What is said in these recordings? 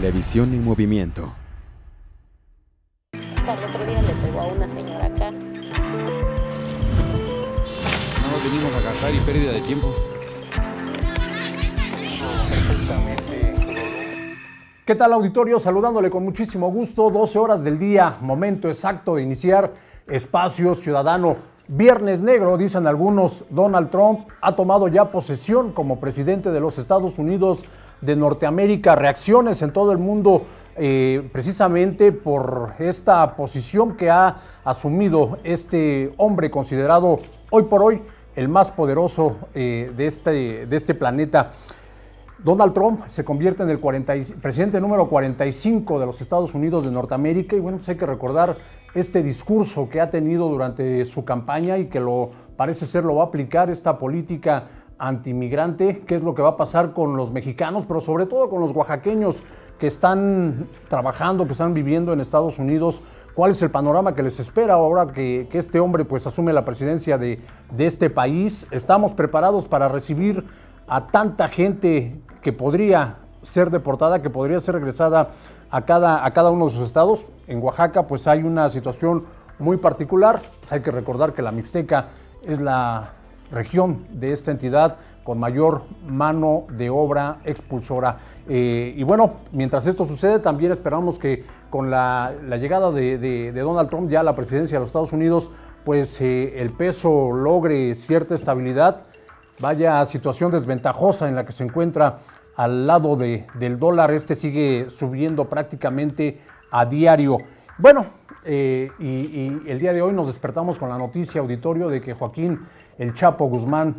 Televisión en movimiento. No venimos a gastar y pérdida de tiempo. ¿Qué tal auditorio? Saludándole con muchísimo gusto, 12 horas del día, momento exacto de iniciar Espacio Ciudadano. Viernes negro, dicen algunos, Donald Trump ha tomado ya posesión como presidente de los Estados Unidos de Norteamérica, reacciones en todo el mundo eh, precisamente por esta posición que ha asumido este hombre considerado hoy por hoy el más poderoso eh, de, este, de este planeta. Donald Trump se convierte en el presidente número 45 de los Estados Unidos de Norteamérica y bueno, pues hay que recordar este discurso que ha tenido durante su campaña y que lo parece ser lo va a aplicar esta política antimigrante, qué es lo que va a pasar con los mexicanos, pero sobre todo con los oaxaqueños que están trabajando, que están viviendo en Estados Unidos, cuál es el panorama que les espera ahora que, este hombre pues asume la presidencia de, este país. ¿Estamos preparados para recibir a tanta gente que podría ser deportada, que podría ser regresada a cada, a cada uno de sus estados? En Oaxaca pues hay una situación muy particular, pues, hay que recordar que la Mixteca es la región de esta entidad con mayor mano de obra expulsora. Eh, y bueno, mientras esto sucede, también esperamos que con la, llegada de, Donald Trump ya a la presidencia de los Estados Unidos, pues eh, el peso logre cierta estabilidad, vaya situación desventajosa en la que se encuentra al lado del dólar, este sigue subiendo prácticamente a diario. Bueno, eh, y el día de hoy nos despertamos con la noticia auditorio de que Joaquín el Chapo Guzmán,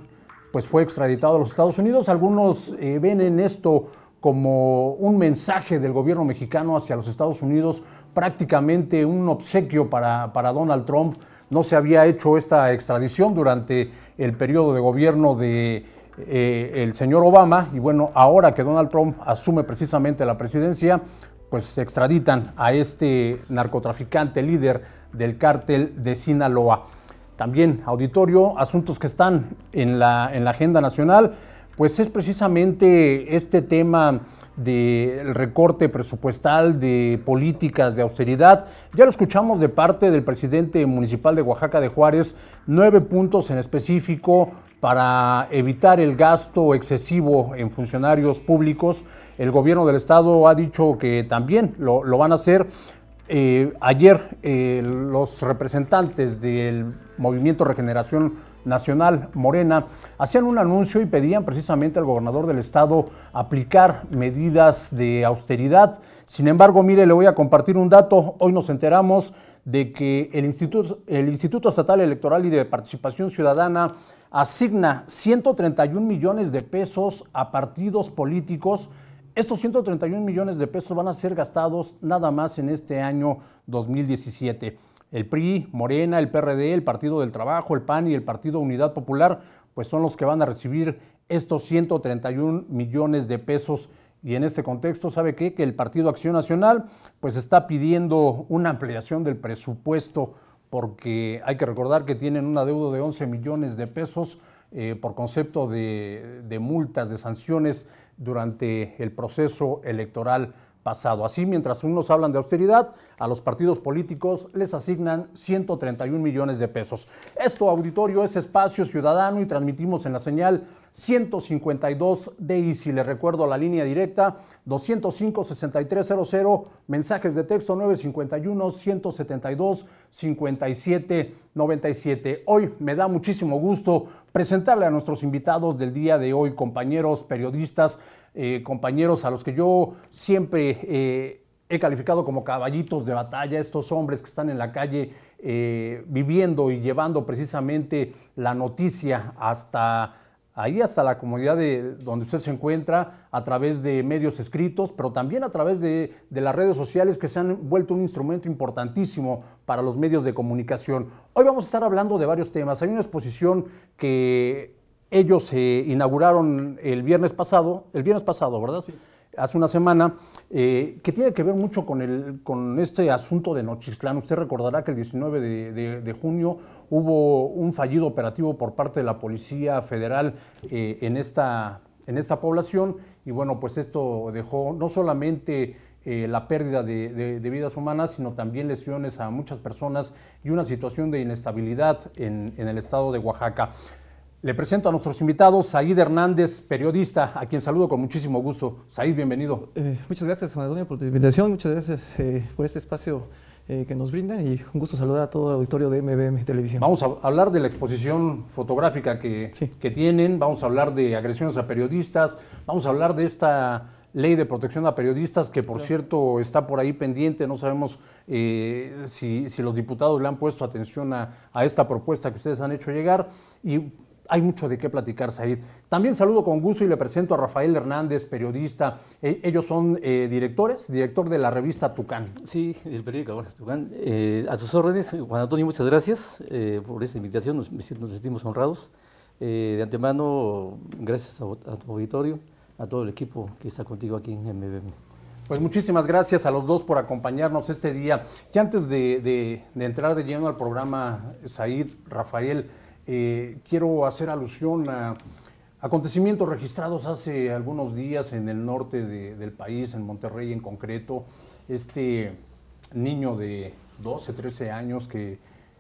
pues fue extraditado a los Estados Unidos. Algunos eh, ven en esto como un mensaje del gobierno mexicano hacia los Estados Unidos, prácticamente un obsequio para, para Donald Trump. No se había hecho esta extradición durante el periodo de gobierno de eh, el señor Obama y bueno, ahora que Donald Trump asume precisamente la presidencia, pues se extraditan a este narcotraficante líder del cártel de Sinaloa también auditorio, asuntos que están en la, en la agenda nacional, pues es precisamente este tema del recorte presupuestal, de políticas de austeridad. Ya lo escuchamos de parte del presidente municipal de Oaxaca de Juárez, nueve puntos en específico para evitar el gasto excesivo en funcionarios públicos. El gobierno del estado ha dicho que también lo, van a hacer. Eh, ayer eh, los representantes del Movimiento Regeneración Nacional, Morena, hacían un anuncio y pedían precisamente al gobernador del estado aplicar medidas de austeridad. Sin embargo, mire, le voy a compartir un dato. Hoy nos enteramos de que el Instituto, el Instituto Estatal Electoral y de Participación Ciudadana asigna 131 millones de pesos a partidos políticos estos 131 millones de pesos van a ser gastados nada más en este año 2017 el PRI, Morena, el PRD, el Partido del Trabajo, el PAN y el Partido Unidad Popular, pues son los que van a recibir estos 131 millones de pesos. Y en este contexto, ¿sabe qué? Que el Partido Acción Nacional pues está pidiendo una ampliación del presupuesto porque hay que recordar que tienen una deuda de 11 millones de pesos eh, por concepto de, de multas, de sanciones durante el proceso electoral pasado. Así, mientras unos hablan de austeridad, a los partidos políticos les asignan 131 millones de pesos. Esto, auditorio, es espacio ciudadano y transmitimos en la señal 152 si Le recuerdo la línea directa 205-6300, mensajes de texto 951-172-5797. Hoy me da muchísimo gusto presentarle a nuestros invitados del día de hoy, compañeros periodistas, eh, compañeros a los que yo siempre... Eh, he calificado como caballitos de batalla estos hombres que están en la calle eh, viviendo y llevando precisamente la noticia hasta ahí hasta la comunidad de donde usted se encuentra a través de medios escritos, pero también a través de, las redes sociales que se han vuelto un instrumento importantísimo para los medios de comunicación. Hoy vamos a estar hablando de varios temas. Hay una exposición que ellos eh, inauguraron el viernes pasado, el viernes pasado, ¿verdad? Sí hace una semana, eh, que tiene que ver mucho con, el, con este asunto de Nochistlán. Usted recordará que el 19 de, junio hubo un fallido operativo por parte de la Policía Federal eh, en, esta, en esta población y bueno, pues esto dejó no solamente eh, la pérdida de, vidas humanas, sino también lesiones a muchas personas y una situación de inestabilidad en el estado de Oaxaca. Le presento a nuestros invitados Said Hernández, periodista, a quien saludo con muchísimo gusto. Said, bienvenido. Eh, muchas gracias, Juan por tu invitación. Muchas gracias eh, por este espacio eh, que nos brinda y un gusto saludar a todo el auditorio de MBM Televisión. Vamos a hablar de la exposición fotográfica que, que tienen, vamos a hablar de agresiones a periodistas, vamos a hablar de esta ley de protección a periodistas, que por cierto está por ahí pendiente, no sabemos si, los diputados le han puesto atención a, a, esta propuesta que ustedes han hecho llegar. Y hay mucho de qué platicar, Said. También saludo con gusto y le presento a Rafael Hernández, periodista. Eh, ellos son eh, directores, director de la revista Tucán. Sí, el periódico ahora es Tucán. Eh, a sus órdenes, Juan Antonio, muchas gracias por esa invitación, nos, sentimos honrados. de antemano, gracias a, tu auditorio, a todo el equipo que está contigo aquí en MBM. Pues muchísimas gracias a los dos por acompañarnos este día. Y antes de, entrar de lleno al programa, Said, Rafael, eh, quiero hacer alusión a acontecimientos registrados hace algunos días en el norte del país, en Monterrey en concreto. Este niño de 12, 13 años que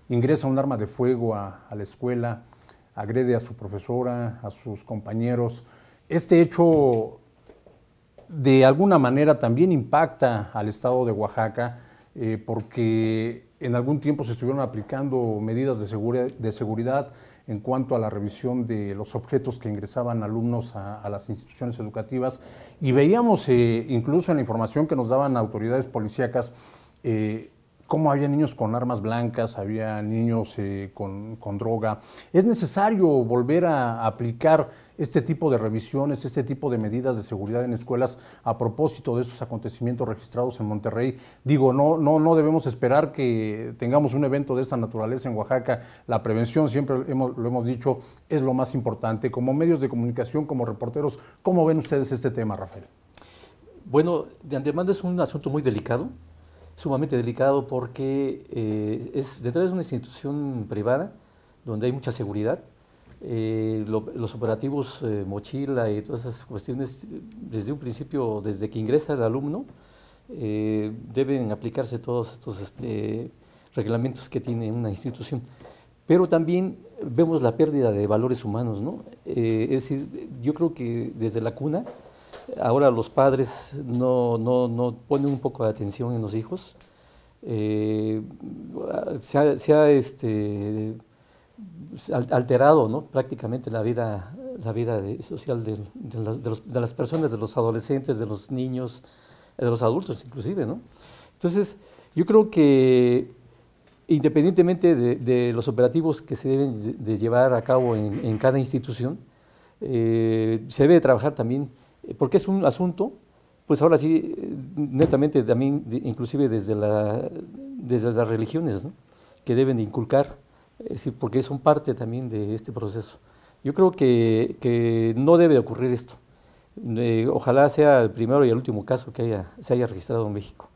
ingresa un arma de fuego a la escuela, agrede a su profesora, a sus compañeros. Este hecho de alguna manera también impacta al estado de Oaxaca eh, porque en algún tiempo se estuvieron aplicando medidas de, seguridad de, seguridad en cuanto a la revisión de los objetos que ingresaban alumnos a, las instituciones educativas y veíamos eh, incluso en la información que nos daban autoridades policíacas eh, cómo había niños con armas blancas, había niños eh, con, droga. Es necesario volver a aplicar este tipo de revisiones, este tipo de medidas de seguridad en escuelas a propósito de estos acontecimientos registrados en Monterrey. Digo, no, no, no debemos esperar que tengamos un evento de esta naturaleza en Oaxaca. La prevención, siempre lo hemos dicho, es lo más importante. Como medios de comunicación, como reporteros, ¿cómo ven ustedes este tema, Rafael? Bueno, de antemano es un asunto muy delicado sumamente delicado porque eh, es detrás de una institución privada donde hay mucha seguridad. Eh, los operativos eh, mochila y todas esas cuestiones, desde un principio, desde que ingresa el alumno, deben aplicarse todos estos este, reglamentos que tiene una institución. Pero también vemos la pérdida de valores humanos, ¿no? es decir, yo creo que desde la cuna ahora los padres no, no, ponen un poco de atención en los hijos. Eh, se ha, este, alterado ¿no? prácticamente la vida, la vida social de, las, personas, de los adolescentes, de los niños, de los adultos inclusive. Entonces, yo creo que independientemente de, los operativos que se deben de, llevar a cabo en, cada institución, eh, se debe trabajar también eh, porque es un asunto, pues ahora sí, eh, netamente también, inclusive desde, la, desde las religiones, que deben inculcar, porque son parte también de este proceso. Yo creo que, no debe ocurrir esto. Eh, ojalá sea el primero y el último caso que haya, se haya registrado en México.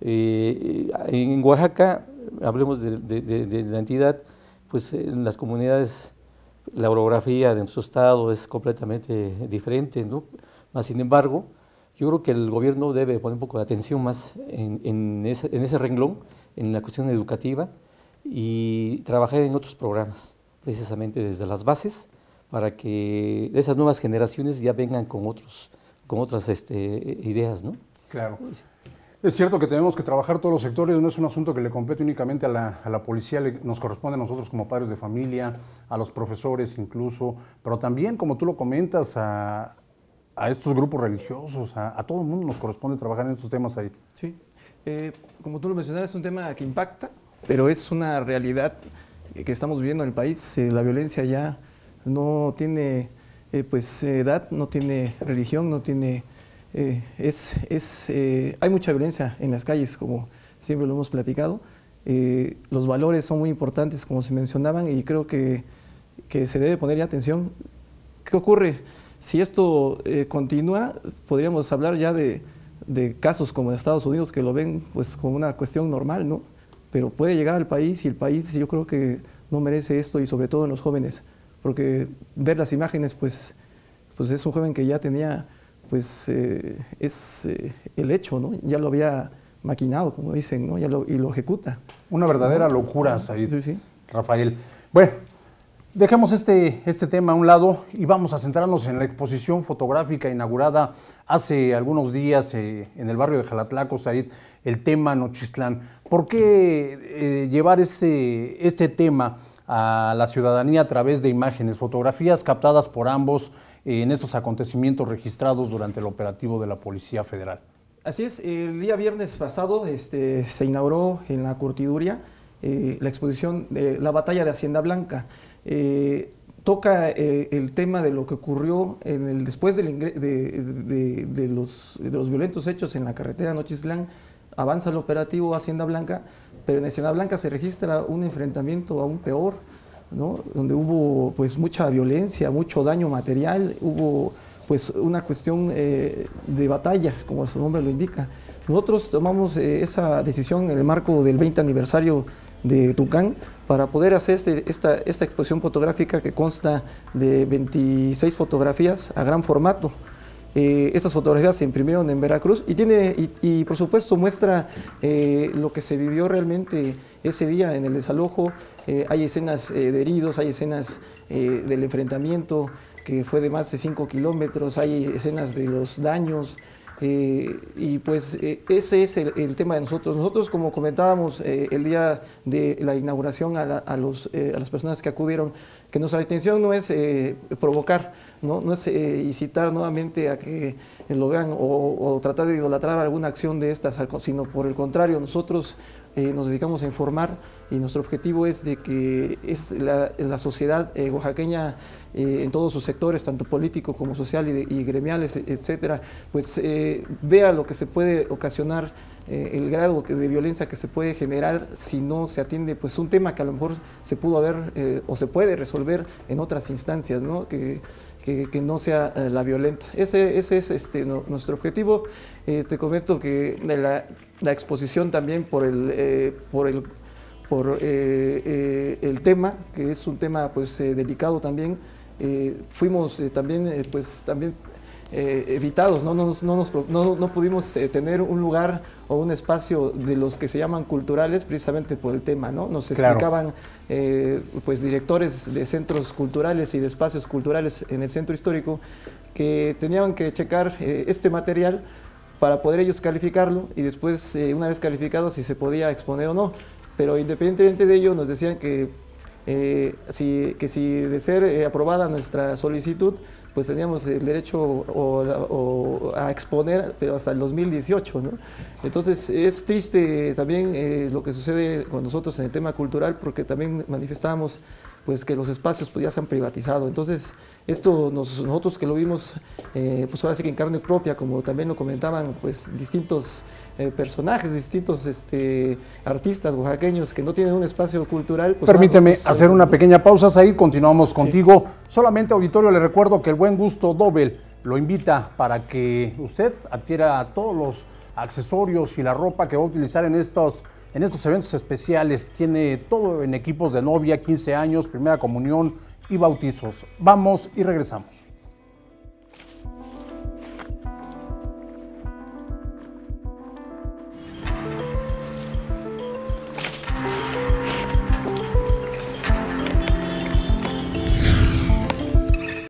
en Oaxaca, hablemos de, de, la entidad, pues en las comunidades la orografía de nuestro estado es completamente diferente, ¿no? sin embargo, yo creo que el gobierno debe poner un poco de atención más en, ese, renglón, en la cuestión educativa y trabajar en otros programas, precisamente desde las bases, para que esas nuevas generaciones ya vengan con, otros, con otras este, ideas. ¿no? Claro. Es cierto que tenemos que trabajar todos los sectores, no es un asunto que le compete únicamente a la, a la policía, nos corresponde a nosotros como padres de familia, a los profesores incluso, pero también, como tú lo comentas, a, a estos grupos religiosos, a, todo el mundo nos corresponde trabajar en estos temas ahí. Sí, eh, como tú lo mencionabas, es un tema que impacta, pero es una realidad que estamos viviendo en el país. Eh, la violencia ya no tiene eh, pues, edad, no tiene religión, no tiene... es, es, hay mucha violencia en las calles, como siempre lo hemos platicado. los valores son muy importantes, como se mencionaban, y creo que, que se debe poner ya atención. ¿Qué ocurre? Si esto eh, continúa, podríamos hablar ya de, casos como en Estados Unidos que lo ven pues como una cuestión normal, ¿no? Pero puede llegar al país y el país yo creo que no merece esto y sobre todo en los jóvenes, porque ver las imágenes pues, pues es un joven que ya tenía pues eh, es eh, el hecho, ¿no? Ya lo había maquinado, como dicen, ¿no? y lo ejecuta. Una verdadera locura, Sí, sí. Rafael. Bueno, Dejemos este, este tema a un lado y vamos a centrarnos en la exposición fotográfica inaugurada hace algunos días eh, en el barrio de Jalatlaco, Said, el tema Nochistlán. ¿Por qué eh, llevar este, este, tema a la ciudadanía a través de imágenes, fotografías captadas por ambos eh, en estos acontecimientos registrados durante el operativo de la Policía Federal? Así es, el día viernes pasado este, se inauguró en la curtiduría la exposición de la batalla de Hacienda Blanca. Eh, toca eh, el tema de lo que ocurrió después del de, los, violentos hechos en la carretera Nochislán, avanza el operativo Hacienda Blanca, pero en Hacienda Blanca se registra un enfrentamiento aún peor, donde hubo pues, mucha violencia, mucho daño material, hubo pues, una cuestión eh, de batalla, como su nombre lo indica. Nosotros tomamos esa decisión en el marco del 20 aniversario de Tucán para poder hacer este, esta, esta exposición fotográfica que consta de 26 fotografías a gran formato. Eh, estas fotografías se imprimieron en Veracruz y tiene y, por supuesto muestra eh, lo que se vivió realmente ese día en el desalojo. Eh, hay escenas de heridos, hay escenas del enfrentamiento que fue de más de 5 kilómetros, hay escenas de los daños, eh, y pues eh, ese es el, tema de nosotros. Nosotros, como comentábamos eh, el día de la inauguración a, los, las personas que acudieron, que nuestra intención no es provocar, no, es incitar nuevamente a que lo vean o, tratar de idolatrar alguna acción de estas, sino por el contrario, nosotros nos dedicamos a informar y nuestro objetivo es de que es la, sociedad eh, oaxaqueña eh, en todos sus sectores, tanto político como social y, gremiales, e, etcétera, pues eh, vea lo que se puede ocasionar, el grado de violencia que se puede generar si no se atiende, pues un tema que a lo mejor se pudo haber o se puede resolver en otras instancias, ¿no? Que, no sea la violenta. Ese, ese es este, nuestro objetivo. te comento que la, exposición también por el, por el por eh, eh, el tema, que es un tema pues, eh, delicado también. fuimos también, pues, también evitados, ¿no? No, no, no, pudimos tener un lugar o un espacio de los que se llaman culturales precisamente por el tema, ¿no? Nos explicaban pues directores de centros culturales y de espacios culturales en el centro histórico que tenían que checar este material para poder ellos calificarlo y después, una vez calificado, si se podía exponer o no pero independientemente de ello nos decían que, eh, si, que si de ser eh, aprobada nuestra solicitud, pues teníamos el derecho a exponer pero hasta el 2018. Entonces es triste también eh, lo que sucede con nosotros en el tema cultural porque también manifestamos pues que los espacios pues ya se han privatizado. Entonces, esto nosotros que lo vimos, eh, pues ahora sí que en carne propia, como también lo comentaban, pues distintos eh, personajes, distintos este, artistas oaxaqueños que no tienen un espacio cultural. Pues, Permíteme ah, pues, hacer una pequeña pausa, ahí continuamos contigo. Solamente auditorio, le recuerdo que el buen gusto Dobel lo invita para que usted adquiera todos los accesorios y la ropa que va a utilizar en estos en estos eventos especiales. Tiene todo en equipos de novia, 15 años, primera comunión y bautizos. Vamos y regresamos.